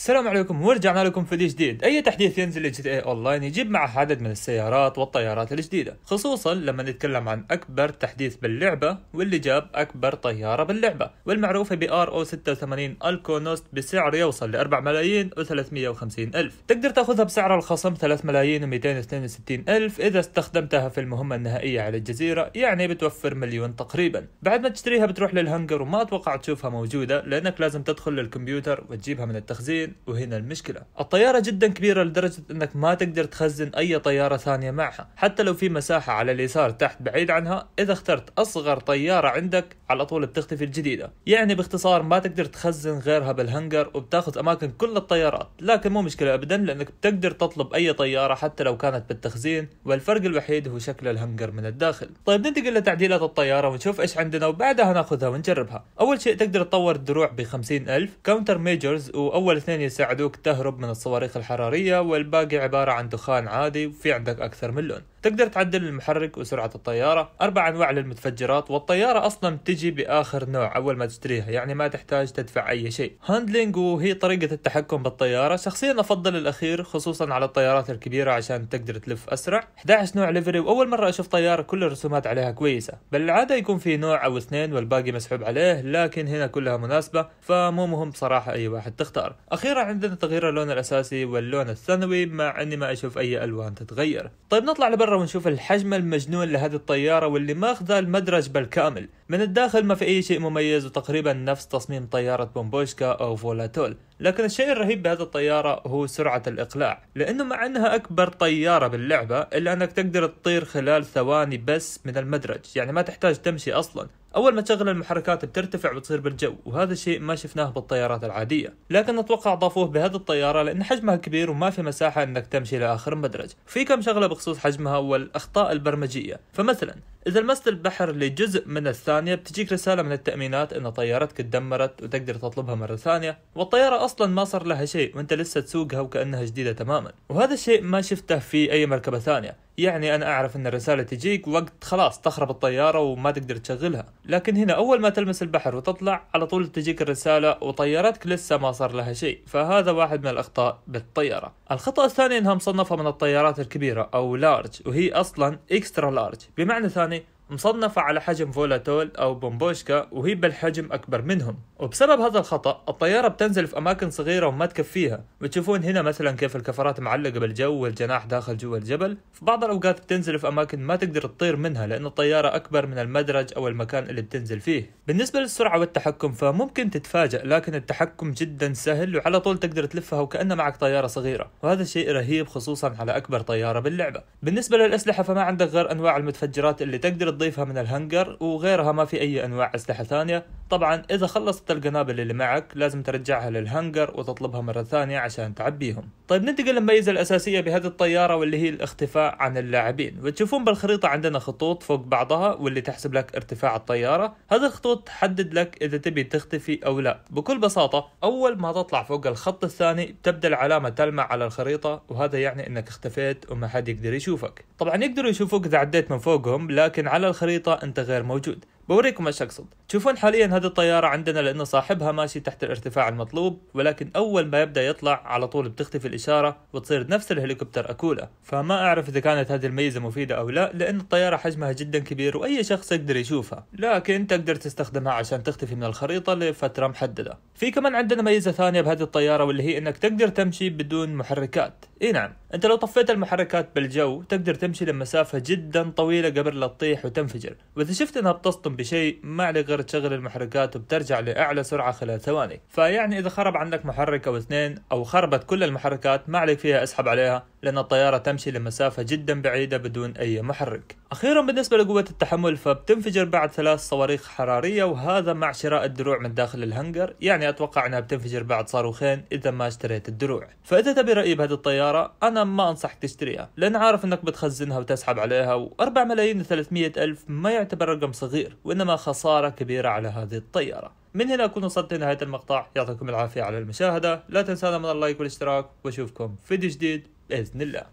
السلام عليكم ورجعنا لكم في جديد اي تحديث ينزل لجي تي اي اونلاين يجيب معه عدد من السيارات والطيارات الجديده خصوصا لما نتكلم عن اكبر تحديث باللعبه واللي جاب اكبر طياره باللعبه والمعروفه ب ار او 86 الكونوست بسعر يوصل ل 4 ملايين و350 الف تقدر تاخذها بسعر الخصم 3 ملايين و262 الف اذا استخدمتها في المهمه النهائيه على الجزيره يعني بتوفر مليون تقريبا بعد ما تشتريها بتروح للهنجر وما اتوقع تشوفها موجوده لانك لازم تدخل للكمبيوتر وتجيبها من التخزين المشكل وهنا المشكلة الطيارة جدا كبيرة لدرجة انك ما تقدر تخزن اي طيارة ثانية معها حتى لو في مساحة على اليسار تحت بعيد عنها اذا اخترت اصغر طيارة عندك على طول بتختفي الجديدة يعني باختصار ما تقدر تخزن غيرها بالهنجر وبتاخذ اماكن كل الطيارات لكن مو مشكلة ابدا لانك بتقدر تطلب اي طيارة حتى لو كانت بالتخزين والفرق الوحيد هو شكل الهنجر من الداخل طيب ننتقل لتعديلات الطيارة ونشوف ايش عندنا وبعدها ناخذها ونجربها اول شيء تقدر تطور الدروع ب 50000 كاونتر ميجرز واول اثنين ممكن يساعدوك تهرب من الصواريخ الحرارية والباقي عبارة عن دخان عادي وفي عندك أكثر من لون تقدر تعدل المحرك وسرعة الطيارة أربع أنواع للمتفجرات والطيارة أصلا بتجي بآخر نوع أول ما تشتريها يعني ما تحتاج تدفع أي شيء هاندلينج وهي طريقة التحكم بالطيارة شخصيا أفضل الأخير خصوصا على الطيارات الكبيرة عشان تقدر تلف أسرع 11 نوع ليفري وأول مرة أشوف طيارة كل الرسومات عليها كويسة بالعادة يكون في نوع أو اثنين والباقي مسحوب عليه لكن هنا كلها مناسبة فمو مهم بصراحة أي واحد تختار أخيرا عندنا تغيير اللون الأساسي واللون الثانوي مع أني ما أشوف أي ألوان تتغير طيب نطلع لبر برا ونشوف الحجم المجنون لهذه الطيارة واللي ماخذة المدرج بالكامل من الداخل ما في أي شيء مميز وتقريبا نفس تصميم طيارة بومبوشكا أو فولاتول لكن الشيء الرهيب بهذه الطيارة هو سرعة الإقلاع لأنه مع أنها أكبر طيارة باللعبة إلا أنك تقدر تطير خلال ثواني بس من المدرج يعني ما تحتاج تمشي أصلا أول ما تشغل المحركات بترتفع وتصير بالجو وهذا الشيء ما شفناه بالطيارات العادية لكن أتوقع ضافوه بهذه الطيارة لأن حجمها كبير وما في مساحة أنك تمشي لآخر مدرج في كم شغلة بخصوص حجمها والأخطاء البرمجية فمثلا إذا لمست البحر لجزء من الثانية بتجيك رسالة من التأمينات إن طيارتك تدمرت وتقدر تطلبها مرة ثانية، والطيارة أصلا ما صار لها شيء وأنت لسه تسوقها وكأنها جديدة تماما، وهذا الشيء ما شفته في أي مركبة ثانية، يعني أنا أعرف أن الرسالة تجيك وقت خلاص تخرب الطيارة وما تقدر تشغلها، لكن هنا أول ما تلمس البحر وتطلع على طول تجيك الرسالة وطيارتك لسه ما صار لها شيء، فهذا واحد من الأخطاء بالطيارة. الخطأ الثاني أنها مصنفة من الطيارات الكبيرة أو لارج وهي أصلا إكسترا لارج، بمعنى ثاني مصنفة على حجم فولاتول أو بومبوشكا وهي بالحجم أكبر منهم وبسبب هذا الخطأ الطيارة بتنزل في أماكن صغيرة وما تكفيها بتشوفون هنا مثلا كيف الكفرات معلقة بالجو والجناح داخل جوا الجبل في بعض الأوقات بتنزل في أماكن ما تقدر تطير منها لأن الطيارة أكبر من المدرج أو المكان اللي بتنزل فيه بالنسبة للسرعة والتحكم فممكن تتفاجئ لكن التحكم جدا سهل وعلى طول تقدر تلفها وكأنه معك طيارة صغيرة وهذا شيء رهيب خصوصا على أكبر طيارة باللعبة بالنسبة للأسلحة فما عندك غير أنواع المتفجرات اللي تقدر تضيفها من الهنجر وغيرها ما في أي أنواع أسلحة ثانية طبعا إذا خلصت القنابل اللي معك لازم ترجعها للهنجر وتطلبها مرة ثانية عشان تعبيهم طيب ننتقل للميزة الأساسية بهذه الطيارة واللي هي الاختفاء عن اللاعبين وتشوفون بالخريطة عندنا خطوط فوق بعضها واللي تحسب لك ارتفاع الطيارة هذه الخطوط تحدد لك إذا تبي تختفي أو لا بكل بساطة أول ما تطلع فوق الخط الثاني تبدأ العلامة تلمع على الخريطة وهذا يعني إنك اختفيت وما حد يقدر يشوفك طبعا يقدروا يشوفوك إذا عديت من فوقهم لكن على الخريطة أنت غير موجود بوريكم ايش اقصد تشوفون حاليا هذه الطيارة عندنا لانه صاحبها ماشي تحت الارتفاع المطلوب ولكن أول ما يبدأ يطلع على طول بتختفي الإشارة وتصير نفس الهليكوبتر أكولا فما أعرف إذا كانت هذه الميزة مفيدة أو لا لأن الطيارة حجمها جدا كبير وأي شخص يقدر يشوفها لكن تقدر تستخدمها عشان تختفي من الخريطة لفترة محددة في كمان عندنا ميزة ثانية بهذه الطيارة واللي هي إنك تقدر تمشي بدون محركات اي نعم انت لو طفيت المحركات بالجو تقدر تمشي لمسافة جدا طويلة قبل لا تطيح وتنفجر واذا شفت انها بتصطم بشيء ما عليه غير تشغل المحركات وبترجع لأعلى سرعة خلال ثواني فيعني إذا خرب عندك محرك أو اثنين أو خربت كل المحركات ما عليك فيها اسحب عليها لأن الطيارة تمشي لمسافة جدا بعيدة بدون أي محرك أخيرا بالنسبة لقوة التحمل فبتنفجر بعد ثلاث صواريخ حرارية وهذا مع شراء الدروع من داخل الهنجر يعني أتوقع أنها بتنفجر بعد صاروخين إذا ما اشتريت الدروع فإذا تبي رأيي بهذه الطيارة أنا ما أنصحك تشتريها لأن عارف أنك بتخزنها وتسحب عليها و4 ملايين و300 ألف ما يعتبر رقم صغير وإنما خسارة كبيرة على هذه الطيارة من هنا أكون وصلت لنهاية المقطع يعطيكم العافية على المشاهدة لا تنسانا من اللايك والاشتراك وأشوفكم فيديو جديد بإذن الله